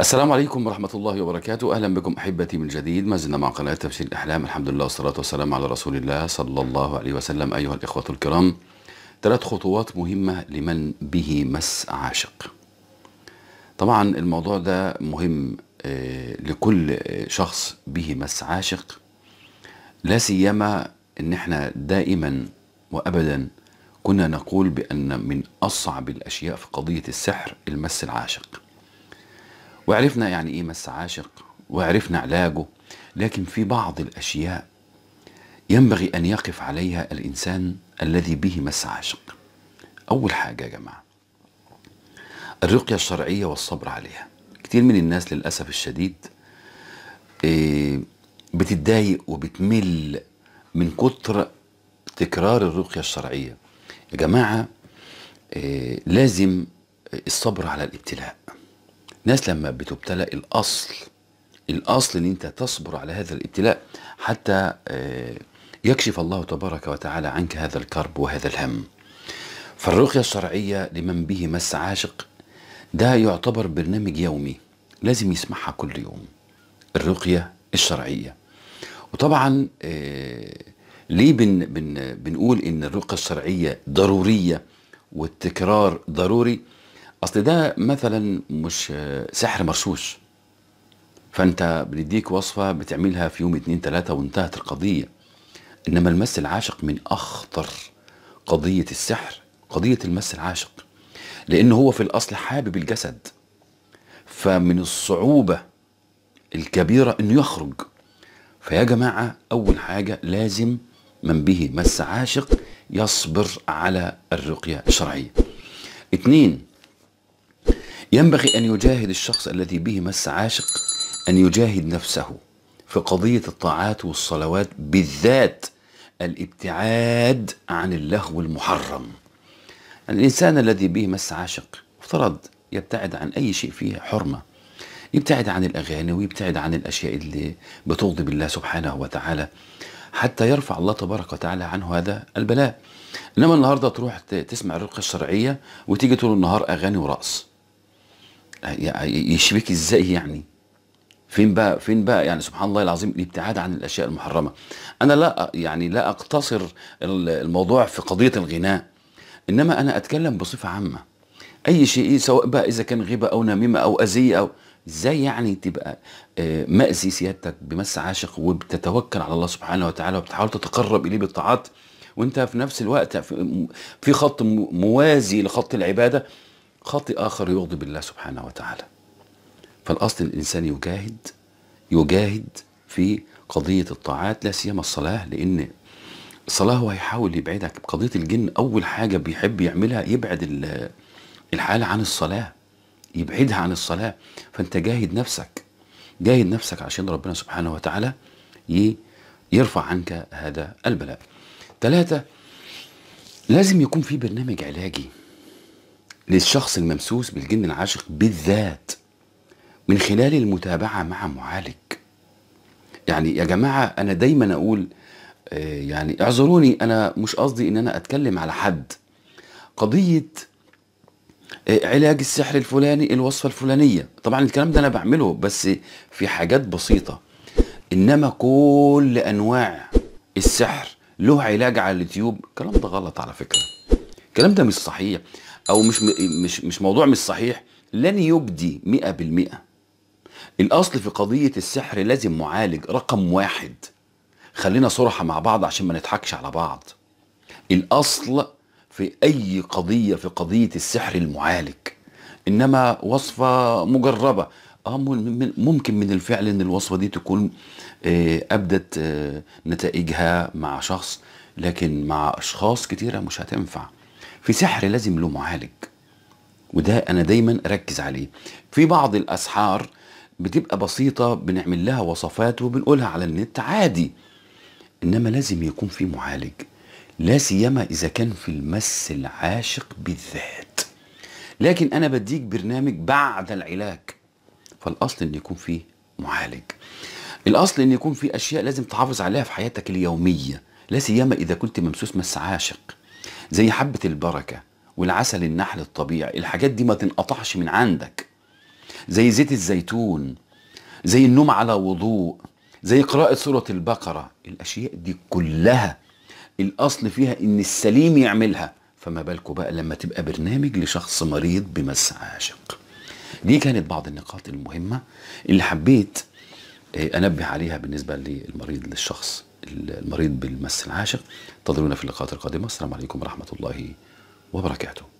السلام عليكم ورحمة الله وبركاته أهلا بكم أحبتي من جديد ما زلنا مع قناة تفسير الأحلام الحمد لله والصلاة والسلام على رسول الله صلى الله عليه وسلم أيها الإخوة الكرام ثلاث خطوات مهمة لمن به مس عاشق طبعا الموضوع ده مهم آه، لكل شخص به مس عاشق لا سيما ان احنا دائما وابدا كنا نقول بان من اصعب الاشياء في قضيه السحر المس العاشق وعرفنا يعني ايه مس عاشق وعرفنا علاجه لكن في بعض الاشياء ينبغي ان يقف عليها الانسان الذي به مس عاشق اول حاجه يا جماعه الرقيه الشرعيه والصبر عليها كتير من الناس للاسف الشديد آه، بتتضايق وبتمل من كتر تكرار الرقيه الشرعيه يا جماعه آه، لازم الصبر على الابتلاء ناس لما بتبتلى الاصل الاصل ان انت تصبر على هذا الابتلاء حتى آه، يكشف الله تبارك وتعالى عنك هذا الكرب وهذا الهم فالرقية الشرعية لمن به مس عاشق ده يعتبر برنامج يومي لازم يسمعها كل يوم الرقية الشرعية وطبعا آه، ليه بن بن بنقول ان الرقية الشرعية ضرورية والتكرار ضروري اصل ده مثلا مش سحر مرشوش فانت بنديك وصفه بتعملها في يوم اتنين تلاته وانتهت القضيه انما المس العاشق من اخطر قضيه السحر قضيه المس العاشق لان هو في الاصل حابب الجسد فمن الصعوبه الكبيره انه يخرج فيا جماعه اول حاجه لازم من به مس عاشق يصبر على الرقيه الشرعيه اتنين ينبغي أن يجاهد الشخص الذي به مس عاشق أن يجاهد نفسه في قضية الطاعات والصلوات بالذات الابتعاد عن اللهو المحرم الإنسان الذي به مس عاشق افترض يبتعد عن أي شيء فيه حرمة يبتعد عن الأغاني ويبتعد عن الأشياء اللي بتغضب الله سبحانه وتعالى حتى يرفع الله تبارك وتعالى عنه هذا البلاء إنما النهاردة تروح تسمع الرقة الشرعية وتيجي طول النهار أغاني ورقص يعني يشبك ازاي يعني فين بقى فين بقى يعني سبحان الله العظيم الابتعاد عن الاشياء المحرمه انا لا يعني لا اقتصر الموضوع في قضيه الغناء انما انا اتكلم بصفه عامه اي شيء سواء بقى اذا كان غيبه او نميمه او اذيه او ازاي يعني تبقى آه، مأذي سيادتك بمس عاشق وبتتوكل على الله سبحانه وتعالى وبتحاول تتقرب اليه بالطاعات وانت في نفس الوقت في خط موازي لخط العباده خط آخر يغضب الله سبحانه وتعالى فالأصل الإنسان يجاهد يجاهد في قضية الطاعات لا سيما الصلاة لأن الصلاة هو هيحاول يبعدك قضية الجن أول حاجة بيحب يعملها يبعد الحالة عن الصلاة يبعدها عن الصلاة فأنت جاهد نفسك جاهد نفسك عشان ربنا سبحانه وتعالى يرفع عنك هذا البلاء ثلاثة لازم يكون في برنامج علاجي للشخص الممسوس بالجن العاشق بالذات من خلال المتابعة مع معالج يعني يا جماعة أنا دايما أقول آه، يعني اعذروني أنا مش قصدي إن أنا أتكلم على حد قضية آه، علاج السحر الفلاني الوصفة الفلانية طبعا الكلام ده أنا بعمله بس في حاجات بسيطة إنما كل أنواع السحر له علاج على اليوتيوب الكلام ده غلط على فكرة الكلام ده مش صحيح او مش مش مش موضوع مش صحيح لن يبدي 100% الاصل في قضيه السحر لازم معالج رقم واحد خلينا صراحه مع بعض عشان ما نضحكش على بعض الاصل في اي قضيه في قضيه السحر المعالج انما وصفه مجربه اه ممكن من الفعل ان الوصفه دي تكون آه، ابدت آه، نتائجها مع شخص لكن مع اشخاص كتيره مش هتنفع في سحر لازم له معالج وده انا دايما اركز عليه في بعض الاسحار بتبقى بسيطه بنعمل لها وصفات وبنقولها على النت عادي انما لازم يكون في معالج لا سيما اذا كان في المس العاشق بالذات لكن انا بديك برنامج بعد العلاج فالاصل ان يكون فيه معالج الاصل ان يكون في اشياء لازم تحافظ عليها في حياتك اليوميه لا سيما اذا كنت ممسوس مس عاشق زي حبة البركة والعسل النحل الطبيعي الحاجات دي ما تنقطعش من عندك زي زيت الزيتون زي النوم على وضوء زي قراءة سورة البقرة الأشياء دي كلها الأصل فيها إن السليم يعملها فما بالكم بقى لما تبقى برنامج لشخص مريض بمس عاشق دي كانت بعض النقاط المهمة اللي حبيت آه، أنبه عليها بالنسبة للمريض للشخص المريض بالمس العاشق انتظرونا في اللقاءات القادمة السلام عليكم ورحمة الله وبركاته